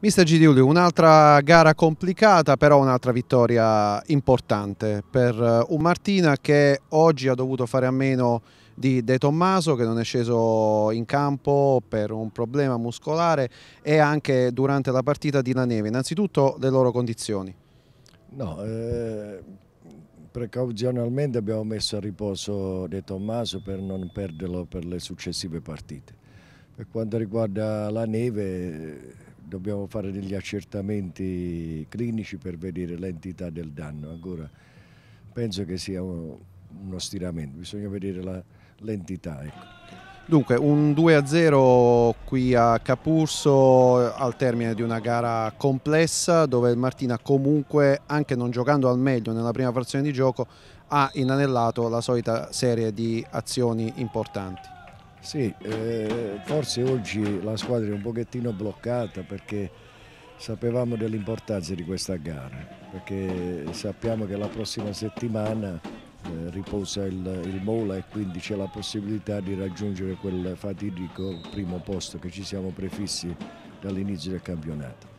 Mister Gidiulio, un'altra gara complicata, però un'altra vittoria importante per eh, un Martina che oggi ha dovuto fare a meno di De Tommaso che non è sceso in campo per un problema muscolare e anche durante la partita di La Neve. Innanzitutto le loro condizioni. No, eh, precauzionalmente abbiamo messo a riposo De Tommaso per non perderlo per le successive partite. Per quanto riguarda la neve dobbiamo fare degli accertamenti clinici per vedere l'entità del danno. Ancora penso che sia uno stiramento, bisogna vedere l'entità. Ecco. Dunque, un 2-0 qui a Capurso al termine di una gara complessa dove il Martina comunque, anche non giocando al meglio nella prima frazione di gioco, ha inanellato la solita serie di azioni importanti. Sì, eh, forse oggi la squadra è un pochettino bloccata perché sapevamo dell'importanza di questa gara, perché sappiamo che la prossima settimana eh, riposa il, il, Mola e quindi c'è la possibilità di raggiungere quel fatidico primo posto che ci siamo prefissi dall'inizio del campionato.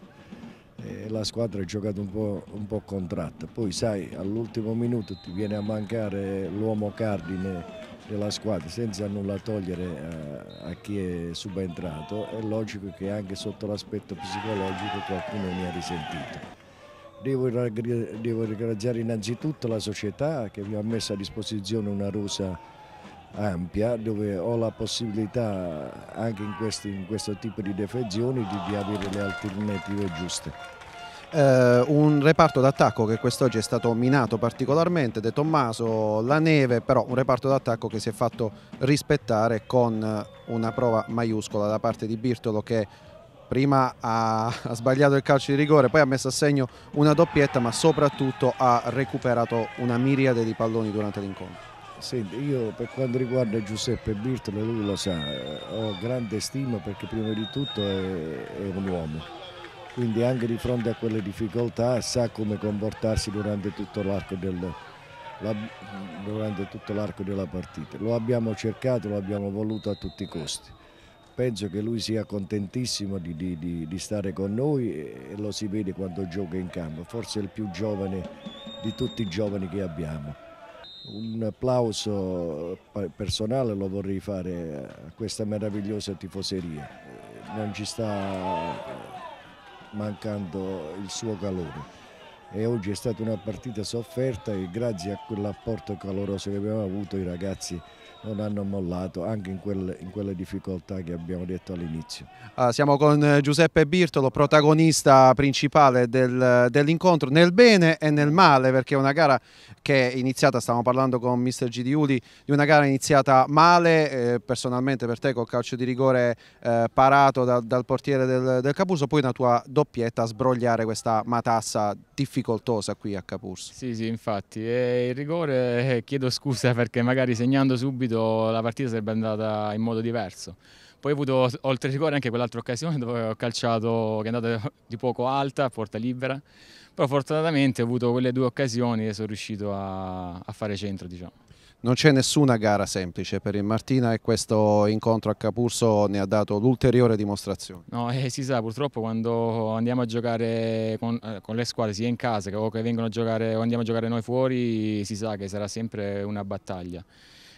Eh, la squadra ha giocato un po', un po' contratta, poi sai all'ultimo minuto ti viene a mancare l'uomo cardine della squadra senza nulla togliere a, eh, a chi è subentrato, è logico che anche sotto l'aspetto psicologico qualcuno mi ha risentito. Devo, devo ringraziare innanzitutto la società che mi ha messo a disposizione una rosa ampia dove ho la possibilità anche in, questi, in questo tipo di defezioni di, di avere le alternative giuste eh, un reparto d'attacco che quest'oggi è stato minato particolarmente, De Tommaso, la neve, però un reparto d'attacco che si è fatto rispettare con una prova maiuscola da parte di Birtolo che prima ha, ha, sbagliato il calcio di rigore, poi ha messo a segno una doppietta, ma soprattutto ha recuperato una miriade di palloni durante l'incontro. Senti, io per quanto riguarda Giuseppe Birtolo, lui lo sa, eh, ho grande stima perché prima di tutto è, è un uomo quindi anche di fronte a quelle difficoltà sa come comportarsi durante tutto l'arco del, la, della partita. Lo abbiamo cercato, lo abbiamo voluto a tutti i costi. Penso che lui sia contentissimo di, di, di, di stare con noi e lo si vede quando gioca in campo, forse è il più giovane di tutti i giovani che abbiamo. Un applauso personale lo vorrei fare a questa meravigliosa tifoseria, non ci sta mancando il suo calore e oggi è stata una partita sofferta e grazie a quell'apporto caloroso che abbiamo avuto i ragazzi non hanno mollato anche in quelle, in quelle difficoltà che abbiamo detto all'inizio. Ah, siamo con eh, Giuseppe Birtolo, protagonista principale del, dell'incontro nel bene e nel male perché è una gara che è iniziata, stavamo parlando con Mr. Gidiuli, di una gara iniziata male, eh, personalmente per te col calcio di rigore eh, parato da, dal portiere del, del Capuso, poi una tua doppietta a sbrogliare questa matassa difficile difficoltosa qui a Capurso. Sì, sì, infatti. E il rigore, eh, chiedo scusa perché magari segnando subito la partita sarebbe andata in modo diverso. Poi ho avuto oltre il rigore anche quell'altra occasione dove ho calciato che è andata di poco alta, a porta libera, però fortunatamente ho avuto quelle due occasioni e sono riuscito a, a fare centro, diciamo. Non c'è nessuna gara semplice per il Martina e questo incontro a Capurso ne ha dato l'ulteriore dimostrazione. No, eh, si sa, purtroppo quando andiamo a giocare con, eh, con le squadre sia in casa che, o che vengono a giocare o andiamo a giocare noi fuori, si sa che sarà sempre una battaglia.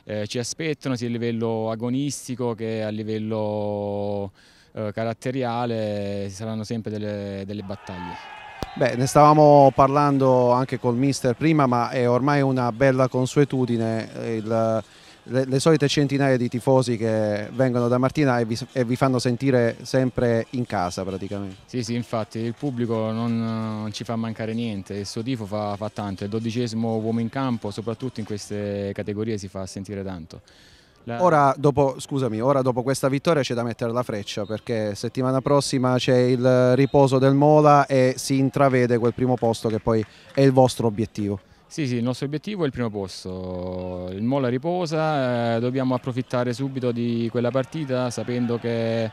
Eh, ci aspettano sia a livello agonistico che a livello eh, caratteriale, saranno sempre delle, delle battaglie. Beh, ne stavamo parlando anche col mister prima, ma è ormai una bella consuetudine eh, il, le, le, solite centinaia di tifosi che vengono da Martina e vi, e vi, fanno sentire sempre in casa praticamente. Sì, sì, infatti il pubblico non, non ci fa mancare niente, il suo tifo fa, fa tanto, il dodicesimo uomo in campo soprattutto in queste categorie si fa sentire tanto. La... Ora, dopo, scusami, ora dopo questa vittoria c'è da mettere la freccia perché settimana prossima c'è il riposo del Mola e si intravede quel primo posto che poi è il vostro obiettivo. Sì, sì, il nostro obiettivo è il primo posto, il Mola riposa, eh, dobbiamo approfittare subito di quella partita sapendo che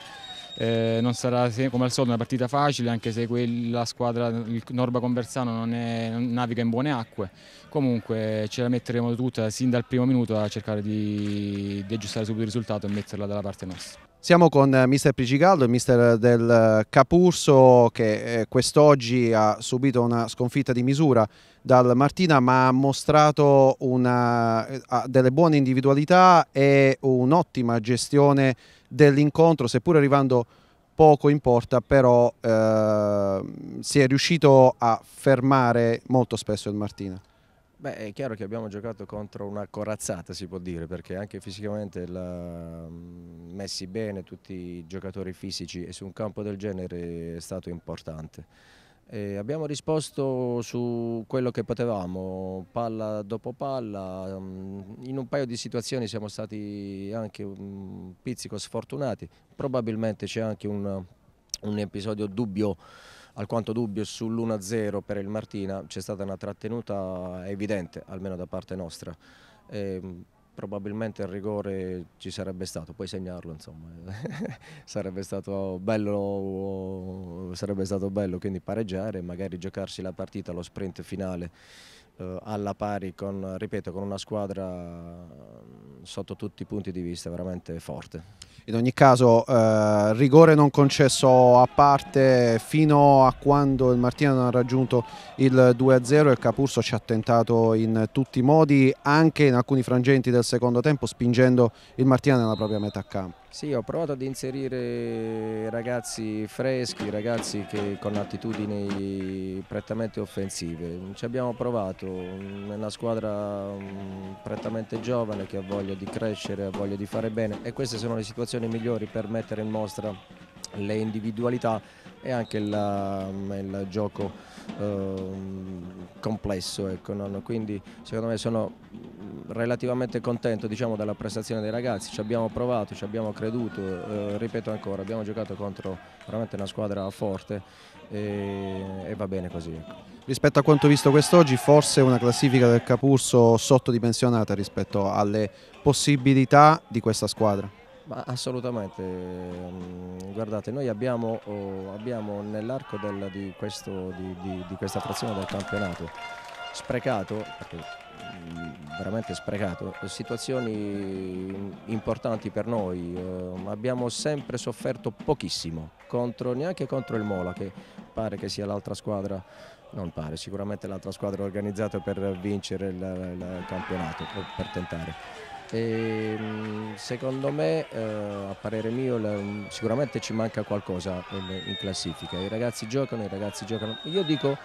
eh, non sarà come al solito una partita facile anche se quella squadra, il Norba Conversano non, è, naviga in buone acque comunque ce la metteremo tutta sin dal primo minuto a cercare di, di aggiustare subito il risultato e metterla dalla parte nostra siamo con eh, Mr. Pricigaldo, il mister del eh, Capurso che eh, quest'oggi ha subito una sconfitta di misura dal Martina ma ha mostrato una, delle buone individualità e un'ottima gestione dell'incontro seppur arrivando poco in porta però eh, si è riuscito a fermare molto spesso il Martina. Beh, è chiaro che abbiamo giocato contro una corazzata, si può dire, perché anche fisicamente la... Mm, messi bene tutti i giocatori fisici e su un campo del genere è stato importante. E abbiamo risposto su quello che potevamo, palla dopo palla, mm, in un paio di situazioni siamo stati anche un mm, pizzico sfortunati, probabilmente c'è anche un, un episodio dubbio alquanto dubbio sull'1-0 per il Martina, c'è stata una trattenuta evidente, almeno da parte nostra. E, ehm, probabilmente il rigore ci sarebbe stato, puoi segnarlo insomma, sarebbe, stato bello, sarebbe stato bello quindi pareggiare e magari giocarsi la partita, lo sprint finale eh, alla pari con, ripeto, con una squadra mm, sotto tutti i punti di vista veramente forte. In ogni caso eh, rigore non concesso a parte fino a quando il Martina non ha raggiunto il 2-0 e Capurso ci ha tentato in tutti i modi anche in alcuni frangenti del secondo tempo spingendo il Martina nella propria metà campo. Sì, ho provato ad inserire ragazzi freschi, ragazzi che con attitudini prettamente offensive. Ci abbiamo provato, è mm, una squadra mm, prettamente giovane che ha voglia di crescere, ha voglia di fare bene e queste sono le situazioni migliori per mettere in mostra le individualità e anche la, il gioco eh, complesso. Ecco, Quindi secondo me sono relativamente contento diciamo, della prestazione dei ragazzi, ci abbiamo provato, ci abbiamo creduto, eh, ripeto ancora, abbiamo giocato contro veramente una squadra forte e, e va bene così. Ecco. Rispetto a quanto visto quest'oggi, forse una classifica del Capurso sottodimensionata rispetto alle possibilità di questa squadra? Ma assolutamente, mm, guardate, noi abbiamo, oh, abbiamo nell'arco di, di, di, di, questa frazione del campionato sprecato, mm, veramente sprecato, situazioni importanti per noi, eh, abbiamo sempre sofferto pochissimo, contro, neanche contro il Mola che pare che sia l'altra squadra non pare, sicuramente l'altra squadra organizzata per vincere il, il campionato, per tentare. E, ehm, secondo me, eh, a parere mio, la, mm, sicuramente ci manca qualcosa in, in, classifica. I ragazzi giocano, i ragazzi giocano. Io dico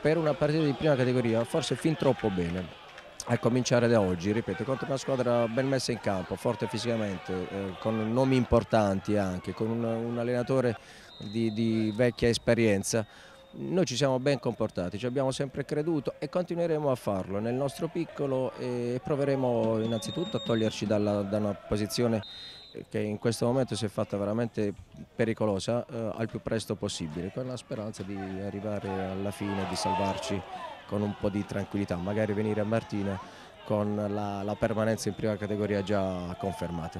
per una partita di prima categoria, forse fin troppo bene. A cominciare da oggi, ripeto, contro una squadra ben messa in campo, forte fisicamente, eh, con nomi importanti anche, con un, un allenatore di, di vecchia esperienza noi ci siamo ben comportati, ci abbiamo sempre creduto e continueremo a farlo nel nostro piccolo e proveremo innanzitutto a toglierci dalla, da una posizione che in questo momento si è fatta veramente pericolosa eh, al più presto possibile, con la speranza di arrivare alla fine, di salvarci con un po' di tranquillità, magari venire a Martina con la, la permanenza in prima categoria già confermata.